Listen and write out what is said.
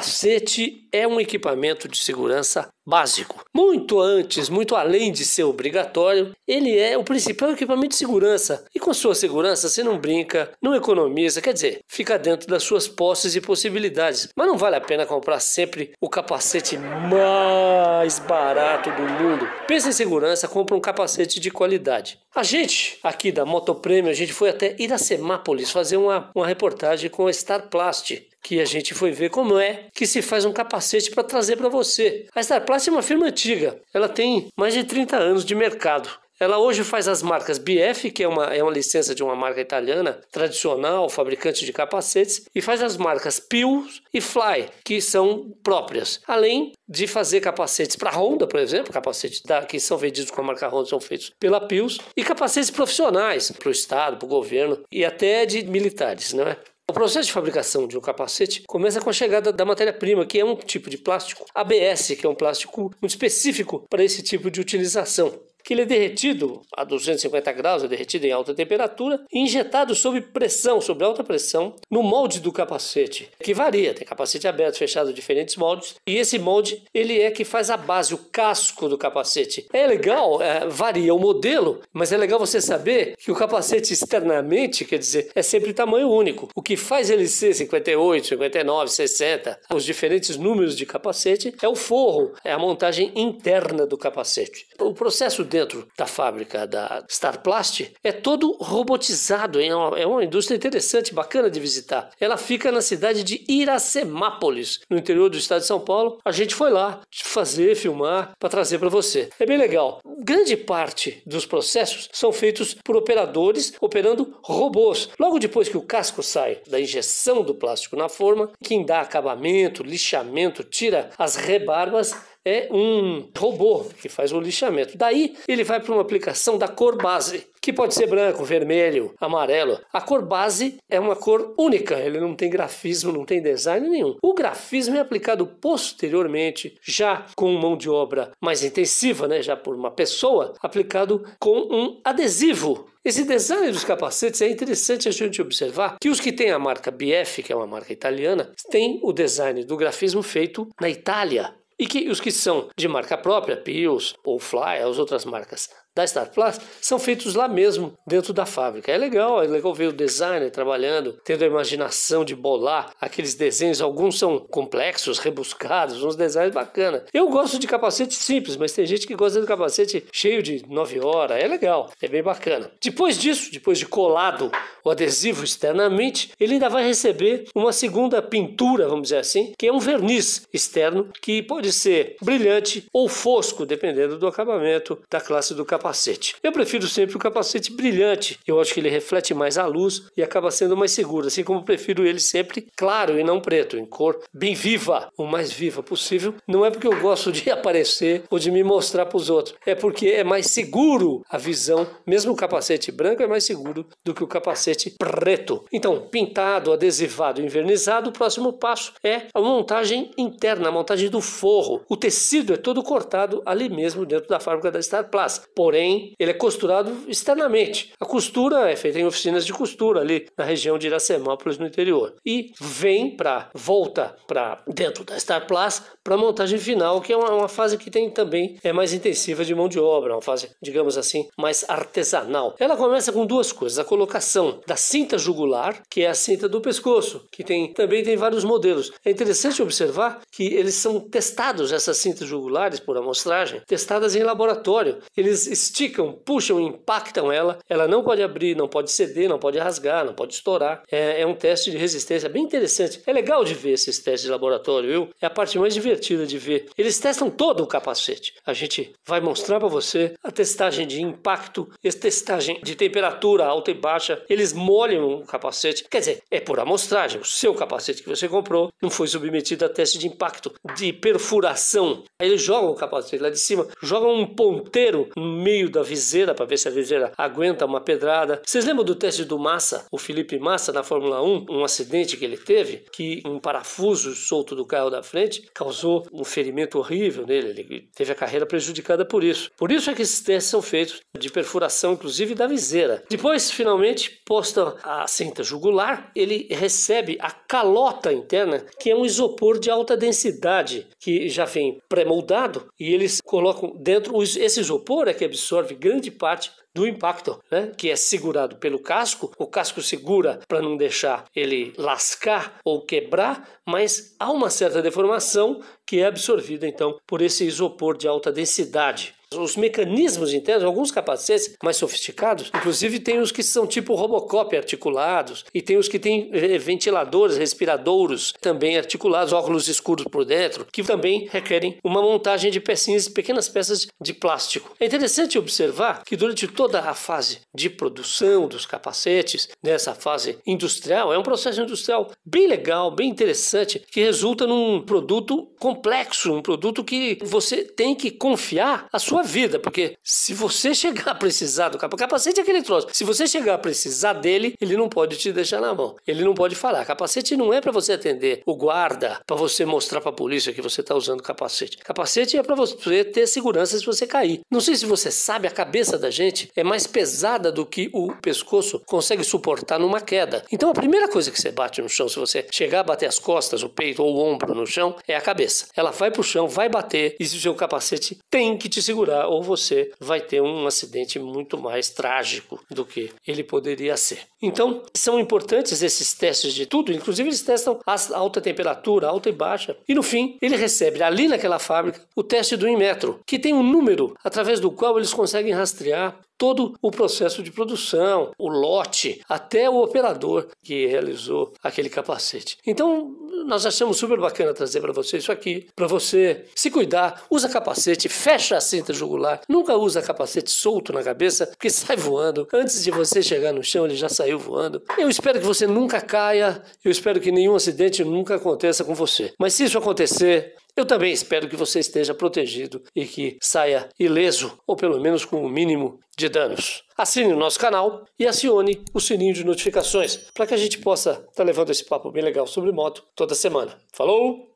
capacete é um equipamento de segurança básico. Muito antes, muito além de ser obrigatório, ele é o principal equipamento de segurança. E com sua segurança, você não brinca, não economiza, quer dizer, fica dentro das suas posses e possibilidades. Mas não vale a pena comprar sempre o capacete mais barato do mundo. Pensa em segurança, compra um capacete de qualidade. A gente aqui da Motoprêmio, a gente foi até Iracemápolis fazer uma, uma reportagem com a Star Plast, que a gente foi ver como é que se faz um capacete Capacete para trazer para você. A Starplast é uma firma antiga, ela tem mais de 30 anos de mercado. Ela hoje faz as marcas BF, que é uma, é uma licença de uma marca italiana tradicional, fabricante de capacetes, e faz as marcas Pius e Fly, que são próprias. Além de fazer capacetes para Honda, por exemplo, capacetes da, que são vendidos com a marca Honda, são feitos pela Pius, e capacetes profissionais para o Estado, para o governo e até de militares, não é? O processo de fabricação de um capacete começa com a chegada da matéria-prima, que é um tipo de plástico, ABS, que é um plástico muito específico para esse tipo de utilização que ele é derretido a 250 graus, é derretido em alta temperatura, e injetado sob pressão, sob alta pressão, no molde do capacete, que varia, tem capacete aberto, fechado, diferentes moldes, e esse molde, ele é que faz a base, o casco do capacete. É legal, é, varia o modelo, mas é legal você saber que o capacete externamente, quer dizer, é sempre tamanho único. O que faz ele ser 58, 59, 60, os diferentes números de capacete, é o forro, é a montagem interna do capacete. O processo de dentro da fábrica da Starplast é todo robotizado. É é uma indústria interessante, bacana de visitar. Ela fica na cidade de Iracemápolis, no interior do estado de São Paulo. A gente foi lá fazer, filmar, para trazer para você. É bem legal. Grande parte dos processos são feitos por operadores operando robôs. Logo depois que o casco sai da injeção do plástico na forma, quem dá acabamento, lixamento, tira as rebarbas é um robô que faz o lixamento. Daí ele vai para uma aplicação da cor base, que pode ser branco, vermelho, amarelo. A cor base é uma cor única, ele não tem grafismo, não tem design nenhum. O grafismo é aplicado posteriormente, já com mão de obra mais intensiva, né, já por uma pessoa, aplicado com um adesivo esse design dos capacetes é interessante a gente observar que os que têm a marca BF, que é uma marca italiana, têm o design do grafismo feito na Itália. E que os que são de marca própria, Pills ou Fly, as outras marcas da Plus são feitos lá mesmo, dentro da fábrica. É legal, é legal ver o designer trabalhando, tendo a imaginação de bolar aqueles desenhos. Alguns são complexos, rebuscados, uns designs bacanas. Eu gosto de capacete simples, mas tem gente que gosta de capacete cheio de 9 horas. É legal, é bem bacana. Depois disso, depois de colado o adesivo externamente, ele ainda vai receber uma segunda pintura, vamos dizer assim, que é um verniz externo que pode ser brilhante ou fosco, dependendo do acabamento da classe do capacete capacete. Eu prefiro sempre o capacete brilhante, eu acho que ele reflete mais a luz e acaba sendo mais seguro, assim como prefiro ele sempre claro e não preto, em cor bem viva, o mais viva possível. Não é porque eu gosto de aparecer ou de me mostrar para os outros, é porque é mais seguro a visão, mesmo o capacete branco é mais seguro do que o capacete preto. Então, pintado, adesivado, envernizado, o próximo passo é a montagem interna, a montagem do forro. O tecido é todo cortado ali mesmo dentro da fábrica da Star Plus. Por porém ele é costurado externamente. A costura é feita em oficinas de costura ali na região de Iracemápolis, no interior. E vem para, volta para dentro da Star Plus para a montagem final, que é uma, uma, fase que tem também é mais intensiva de mão de obra, uma fase, digamos assim, mais artesanal. Ela começa com duas coisas: a colocação da cinta jugular, que é a cinta do pescoço, que tem também tem vários modelos. É interessante observar que eles são testados essas cintas jugulares por amostragem, testadas em laboratório. Eles esticam, puxam, impactam ela. Ela não pode abrir, não pode ceder, não pode rasgar, não pode estourar. É, é um teste de resistência bem interessante. É legal de ver esses testes de laboratório, viu? É a parte mais divertida de ver. Eles testam todo o capacete. A gente vai mostrar para você a testagem de impacto, a testagem de temperatura alta e baixa. Eles molham o capacete. Quer dizer, é por amostragem. O seu capacete que você comprou não foi submetido a teste de impacto, de perfuração. Aí eles jogam o capacete lá de cima, jogam um ponteiro no meio da viseira para ver se a viseira aguenta uma pedrada. Vocês lembram do teste do Massa, o Felipe Massa na Fórmula 1, um acidente que ele teve, que um parafuso solto do carro da frente causou um ferimento horrível nele, ele teve a carreira prejudicada por isso. Por isso é que esses testes são feitos de perfuração inclusive da viseira. Depois, finalmente, posta a cinta jugular, ele recebe a calota interna, que é um isopor de alta densidade, que já vem pré-moldado e eles colocam dentro esse isopor é que é absorve grande parte do impacto, né? que é segurado pelo casco. O casco segura para não deixar ele lascar ou quebrar, mas há uma certa deformação que é absorvida então por esse isopor de alta densidade os mecanismos internos, alguns capacetes mais sofisticados, inclusive tem os que são tipo Robocop articulados, e tem os que têm eh, ventiladores, respiradouros também articulados, óculos escuros por dentro, que também requerem uma montagem de pecinhas, pequenas peças de plástico. É interessante observar que durante toda a fase de produção dos capacetes, nessa fase industrial, é um processo industrial bem legal, bem interessante, que resulta num produto complexo, um produto que você tem que confiar a sua sua vida, porque se você chegar a precisar do capacete, capacete é aquele troço. Se você chegar a precisar dele, ele não pode te deixar na mão. Ele não pode falar. Capacete não é para você atender o guarda, para você mostrar para a polícia que você está usando capacete. Capacete é para você ter segurança se você cair. Não sei se você sabe, a cabeça da gente é mais pesada do que o pescoço consegue suportar numa queda. Então a primeira coisa que você bate no chão, se você chegar a bater as costas, o peito ou o ombro no chão, é a cabeça. Ela vai para o chão, vai bater e se o seu capacete tem que te segurar curar, ou você vai ter um acidente muito mais trágico do que ele poderia ser. Então, são importantes esses testes de tudo, inclusive eles testam a alta temperatura, alta e baixa. E no fim, ele recebe ali naquela fábrica o teste do Inmetro, que tem um número através do qual eles conseguem rastrear todo o processo de produção, o lote, até o operador que realizou aquele capacete. Então, nós achamos super bacana trazer para você isso aqui, para você se cuidar, usa capacete, fecha a cinta jugular, nunca usa capacete solto na cabeça, porque sai voando. Antes de você chegar no chão, ele já saiu voando. Eu espero que você nunca caia, eu espero que nenhum acidente nunca aconteça com você. Mas se isso acontecer, eu também espero que você esteja protegido e que saia ileso, ou pelo menos com o um mínimo de danos. Assine o nosso canal e acione o sininho de notificações para que a gente possa estar tá levando esse papo bem legal sobre moto toda semana. Falou!